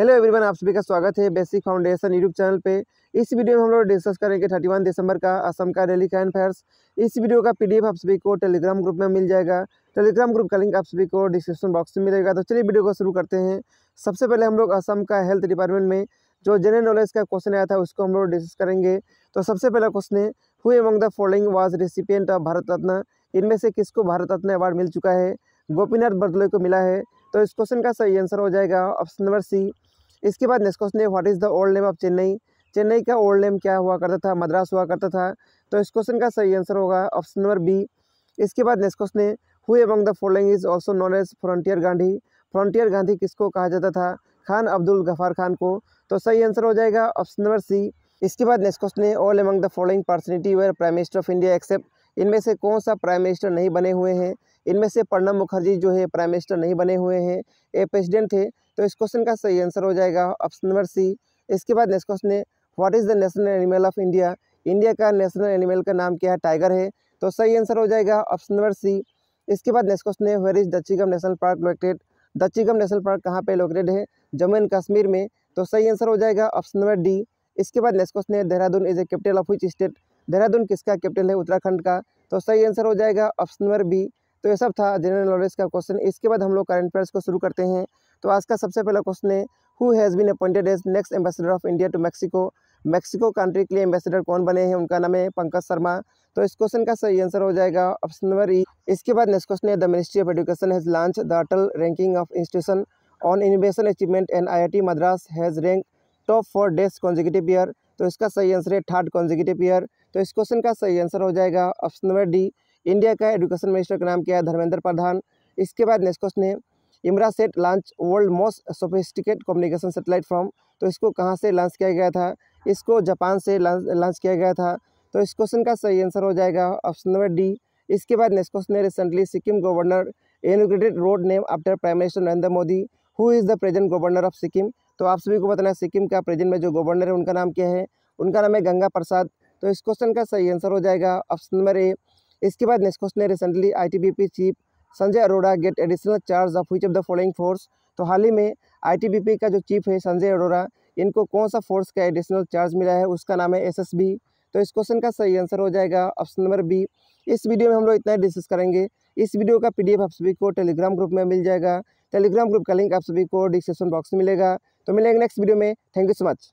Hello everyone आप सभी का स्वागत है बेसिक फाउंडेशन यूट्यूब चैनल पे इस वीडियो में हम लोग डिस्कस करेंगे 31 दिसंबर का असम का डेली करंट अफेयर्स इस वीडियो का पीडीएफ आप सभी को टेलीग्राम ग्रुप में मिल जाएगा टेलीग्राम ग्रुप का लिंक आप सभी को डिस्क्रिप्शन बॉक्स में मिलेगा तो चलिए वीडियो को शुरू करते हैं सबसे पहले हम लोग असम का हेल्थ डिपार्टमेंट में जो जनरल नॉलेज का क्वेश्चन आया था उसको हम लोग डिस्कस करेंगे तो सबसे पहला क्वेश्चन है who among the following was recipient of Bharat Ratna इनमें से किसको भारत रत्न अवार्ड मिल चुका है गोपीनाथ बर्दलोई को मिला है तो इस क्वेश्चन का सही आंसर हो जाएगा ऑप्शन नंबर सी इसके बाद नेक्स्ट क्वेश्चन है what is the old name of Chennai Chennai का ओल्ड नेम क्या हुआ करता था मद्रास हुआ करता था तो इस क्वेश्चन का सही आंसर होगा ऑप्शन नंबर बी इसके बाद नेक्स्ट क्वेश्चन है who among the following is also known as frontier Gandhi frontier Gandhi किसको कहा जाता था खान अब्दुल गफार खान को तो सही आंसर हो जाएगा ऑप्शन नंबर सी इसके बाद नेक्स्ट क्वेश्चन है all among the following personality were prime minister of India except इनमें से कौन सा प्राइम मिनिस्टर नहीं बने हुए हैं इनमें से प्रणब मुखर्जी जो है प्राइम मिनिस्टर नहीं बने हुए हैं ए प्रेसिडेंट थे तो इस क्वेश्चन का सही आंसर हो जाएगा ऑप्शन नंबर सी इसके बाद नेक्स्ट क्वेश्चन है what is the national animal of India India का नेशनल एनिमल का नाम क्या है टाइगर है तो सही आंसर हो जाएगा ऑप्शन नंबर सी इसके बाद नेक्स्ट क्वेश्चन है where is Dachigam national park located Dachigam national park कहाँ पर लोकेटेड है जम्मू एंड कश्मीर में तो सही आंसर हो जाएगा ऑप्शन नंबर डी इसके बाद नेक्स्ट क्वेश्चन है Dehradun is a capital of which state Dehradun किसका कैपिटल है उत्तराखंड का तो सही आंसर हो जाएगा ऑप्शन नंबर बी तो ये सब था जनरल नॉलेज का क्वेश्चन इसके बाद हम लोग करंट अफेयर्स को शुरू करते हैं तो आज का सबसे पहला क्वेश्चन है who has been appointed as next ambassador of India to Mexico Mexico country के लिए एम्बेसडर कौन बने हैं उनका नाम है पंकज शर्मा तो इस क्वेश्चन का सही आंसर हो जाएगा ऑप्शन नंबर ई e। इसके बाद नेक्स्ट क्वेश्चन है the ministry of education has launch the Atal ranking of institution on innovation achievement and I Madras has rank top for days consecutive year तो इसका सही आंसर है थर्ड कॉन्जिकेटिव ईयर तो इस question का सही आंसर हो जाएगा ऑप्शन नंबर डी इंडिया का एजुकेशन मिनिस्टर का नाम क्या है धर्मेंद्र प्रधान इसके बाद नेक्स्ट क्वेश्चन है Inmarsat launch world most sophisticate communication satellite from तो इसको कहाँ से लॉन्च किया गया था इसको जापान से लॉन्च किया गया था तो इस क्वेश्चन का सही आंसर हो जाएगा ऑप्शन नंबर डी इसके बाद नेक्स्ट क्वेश्चन है recently Sikkim governor inaugurated road name after prime minister Narendra Modi who is the present governor of Sikkim तो आप सभी को बताना सिक्किम का प्रेजेंट में जो गवर्नर है उनका नाम क्या है उनका नाम है गंगा प्रसाद तो इस क्वेश्चन का सही आंसर हो जाएगा ऑप्शन नंबर ए इसके बाद नेक्स्ट क्वेश्चन है recently ITBP chief Sanjay Arora get additional charge of which of the following force तो हाल ही में आईटीबीपी का जो चीफ है संजय अरोड़ा इनको कौन सा फोर्स का एडिशनल चार्ज मिला है उसका नाम है एस तो इस क्वेश्चन का सही आंसर हो जाएगा ऑप्शन नंबर बी इस वीडियो में हम लोग इतना ही डिस्कस करेंगे इस वीडियो का पीडीएफ आप सभी को टेलीग्राम ग्रुप में मिल जाएगा टेलीग्राम ग्रुप का लिंक आप सभी को डिस्क्रिप्शन बॉक्स में मिलेगा तो मिलेंगे नेक्स्ट वीडियो में थैंक यू सो मच